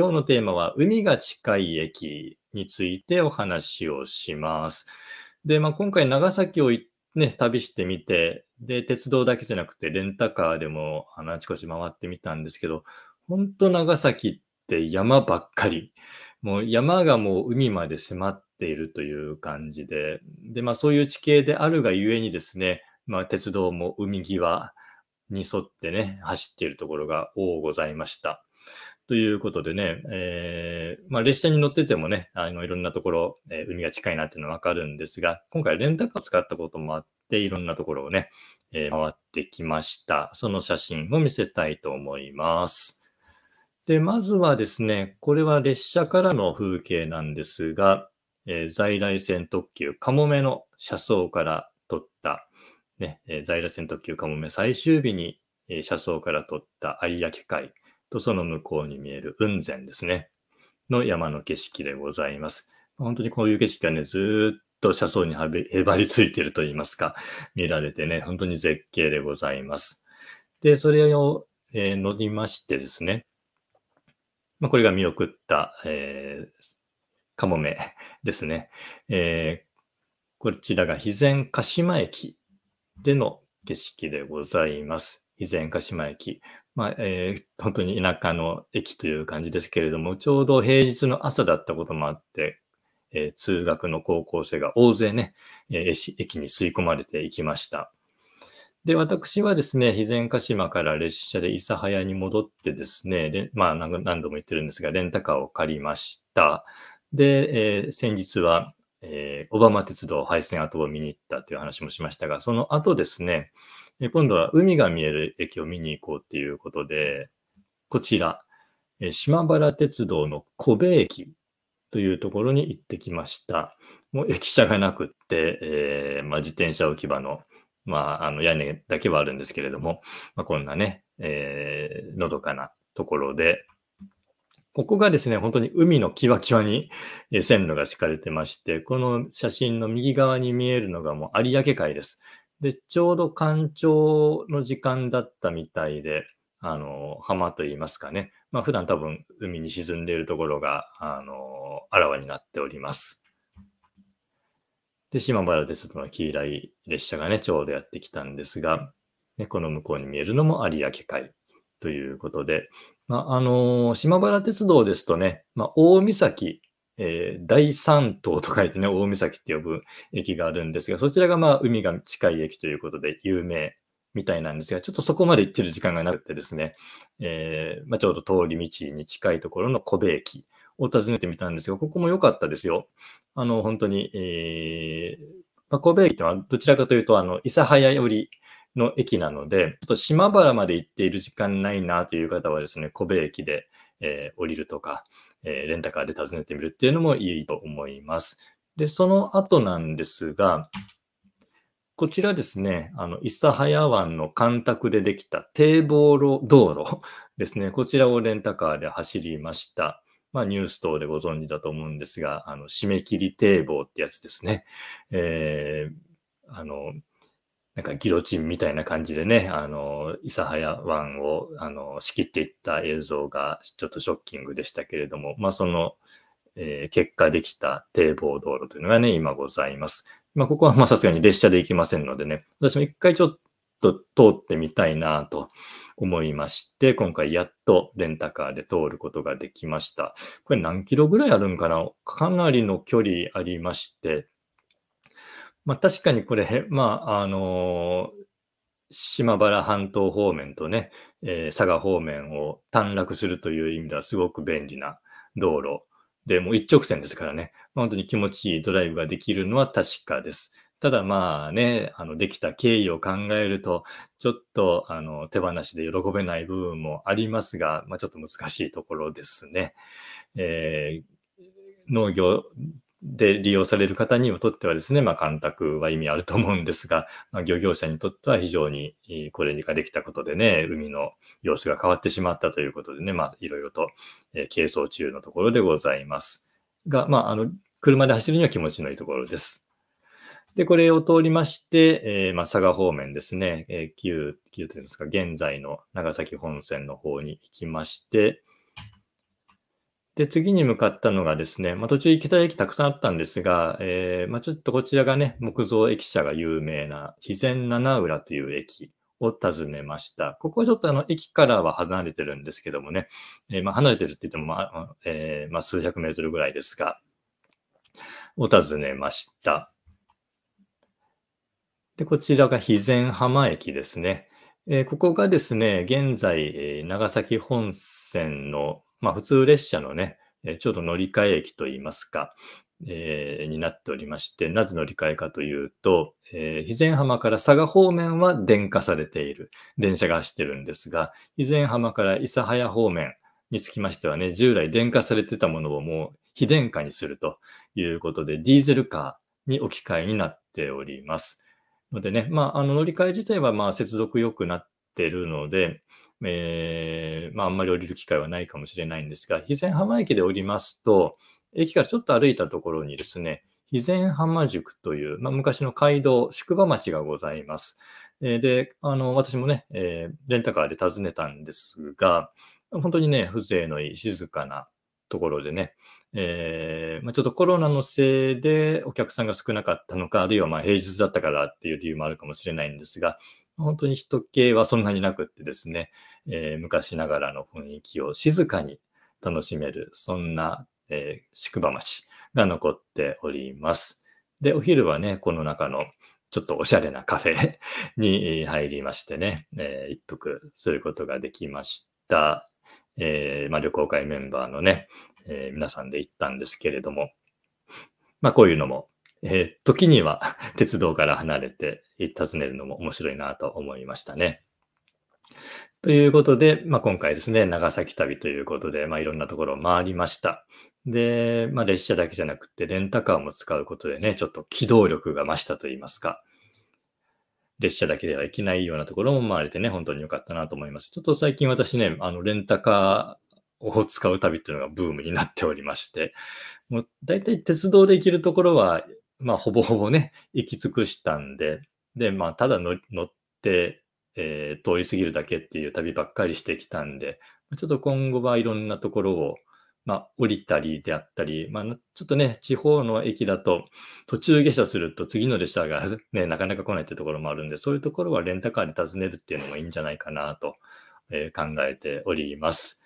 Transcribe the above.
今日のテーマは海が近い駅についてお話をします。で、まあ、今回長崎を、ね、旅してみて、で、鉄道だけじゃなくてレンタカーでもああちこち回ってみたんですけど、本当長崎って山ばっかり。もう山がもう海まで迫っているという感じで、で、まあそういう地形であるがゆえにですね、まあ鉄道も海際に沿ってね、走っているところが多ございました。ということでね、えー、まあ、列車に乗っててもね、あのいろんなところ、えー、海が近いなっていうのはわかるんですが、今回レンタカー使ったこともあって、いろんなところをね、えー、回ってきました。その写真を見せたいと思います。で、まずはですね、これは列車からの風景なんですが、え在来線特急かもめの車窓から撮った、ね、え在来線特急かもめ最終日に、え車窓から撮った有明海。とその向こうに見える雲仙ですね、の山の景色でございます。本当にこういう景色がね、ずっと車窓にへばりついてると言いますか、見られてね、本当に絶景でございます。で、それを、えー、乗りましてですね、まあ、これが見送った、えー、カモメですね。えー、こちらが肥前鹿島駅での景色でございます。肥前鹿島駅。まあ、えー、本当に田舎の駅という感じですけれども、ちょうど平日の朝だったこともあって、えー、通学の高校生が大勢ね、えー、駅に吸い込まれていきました。で、私はですね、肥前鹿島から列車で諫早に戻ってですね、まあ何度も言ってるんですが、レンタカーを借りました。で、えー、先日は、えー、小浜鉄道廃線跡を見に行ったという話もしましたが、その後ですね、え今度は海が見える駅を見に行こうっていうことで、こちら、え島原鉄道の小部駅というところに行ってきました。もう駅舎がなくって、えー、まあ、自転車置き場の,、まあ、あの屋根だけはあるんですけれども、まあ、こんなね、えー、のどかなところで、ここがですね、本当に海のキワキワに線路が敷かれてまして、この写真の右側に見えるのがもう有明海です。で、ちょうど干潮の時間だったみたいで、あの、浜といいますかね。まあ、普段多分海に沈んでいるところが、あの、あらわになっております。で、島原鉄道の黄色い列車がね、ちょうどやってきたんですが、ね、この向こうに見えるのも有明海ということで、まあ、あの島原鉄道ですとね、まあ、大岬えー、第三島と書いてね、大岬って呼ぶ駅があるんですが、そちらがまあ海が近い駅ということで有名みたいなんですが、ちょっとそこまで行ってる時間がなくてですね、えー、まあ、ちょうど通り道に近いところの古部駅を訪ねてみたんですが、ここも良かったですよ。あの、本当に、えー、まあ、神駅ってのはどちらかというと、あの、諫早寄りの駅なので、ちょっと島原まで行っている時間ないなという方はですね、神戸駅で、えー、降りるとか、えレンタカーで訪ねてみるっていうのもいいと思います。で、その後なんですが、こちらですね、あの、ハヤ湾の干拓でできた堤防路道路 ですね、こちらをレンタカーで走りました。まあ、ニュース等でご存知だと思うんですが、あの、締め切り堤防ってやつですね。えー、あの、なんかギロチンみたいな感じでね、あの、諫早湾を、あの、仕切っていった映像がちょっとショッキングでしたけれども、まあ、その、えー、結果できた堤防道路というのがね、今ございます。まあ、ここはまあさすがに列車で行きませんのでね、私も一回ちょっと通ってみたいなと思いまして、今回やっとレンタカーで通ることができました。これ何キロぐらいあるんかなかなりの距離ありまして、まあ、確かにこれ、まあ、あのー、島原半島方面とね、えー、佐賀方面を短絡するという意味ではすごく便利な道路で、もう一直線ですからね、まあ、本当に気持ちいいドライブができるのは確かです。ただまあね、あの、できた経緯を考えると、ちょっと、あの、手放しで喜べない部分もありますが、まあ、ちょっと難しいところですね。えー、農業で利用される方にとってはですね、まあ、干拓は意味あると思うんですが、まあ、漁業者にとっては非常にこれができたことでね、海の様子が変わってしまったということでね、まあ、いろいろと、えー、係争中のところでございます。が、まあ、あの、車で走るには気持ちのいいところです。で、これを通りまして、えー、まあ、佐賀方面ですね、えー、旧、旧というんですか、現在の長崎本線の方に行きまして、で、次に向かったのがですね、まあ、途中行きたい駅たくさんあったんですが、えー、まあ、ちょっとこちらがね、木造駅舎が有名な、肥前七浦という駅を訪ねました。ここはちょっとあの駅からは離れてるんですけどもね、えー、まあ、離れてるって言っても、まあえー、まあ、数百メートルぐらいですが、を訪ねました。で、こちらが肥前浜駅ですね。えー、ここがですね、現在、長崎本線のまあ、普通列車のね、ちょうど乗り換え駅といいますか、えー、になっておりまして、なぜ乗り換えかというと、えー、肥前浜から佐賀方面は電化されている、電車が走ってるんですが、肥前浜から諫早方面につきましてはね、従来電化されてたものをもう非電化にするということで、ディーゼルカーに置き換えになっております。のでね、まあ、あの乗り換え自体はまあ接続良くなってるので、えー、まあ、あんまり降りる機会はないかもしれないんですが、肥前浜駅で降りますと、駅からちょっと歩いたところにですね、肥前浜宿という、まあ、昔の街道、宿場町がございます。えー、で、あの、私もね、えー、レンタカーで訪ねたんですが、本当にね、風情のいい静かなところでね、えー、まあ、ちょっとコロナのせいでお客さんが少なかったのか、あるいはま平日だったからっていう理由もあるかもしれないんですが、本当に人気はそんなになくってですね、えー、昔ながらの雰囲気を静かに楽しめる、そんな、えー、宿場町が残っております。で、お昼はね、この中のちょっとおしゃれなカフェ に入りましてね、えー、一服することができました。えー、まあ、旅行会メンバーのね、えー、皆さんで行ったんですけれども、まあ、こういうのも、え時には 鉄道から離れて訪ねるのも面白いなと思いましたね。ということで、まあ、今回ですね、長崎旅ということで、まあ、いろんなところを回りました。で、まあ、列車だけじゃなくて、レンタカーも使うことでね、ちょっと機動力が増したといいますか。列車だけでは行けないようなところも回れてね、本当に良かったなと思います。ちょっと最近私ね、あの、レンタカーを使う旅っていうのがブームになっておりまして、もう大体鉄道で行けるところは、まあ、ほぼほぼね、行き尽くしたんで、で、まあ、ただ乗って、えー、通り過ぎるだけっていう旅ばっかりしてきたんで、ちょっと今後はいろんなところを、まあ、降りたりであったり、まあ、ちょっとね、地方の駅だと、途中下車すると次の列車が ね、なかなか来ないってところもあるんで、そういうところはレンタカーで訪ねるっていうのもいいんじゃないかなと、えー、考えております。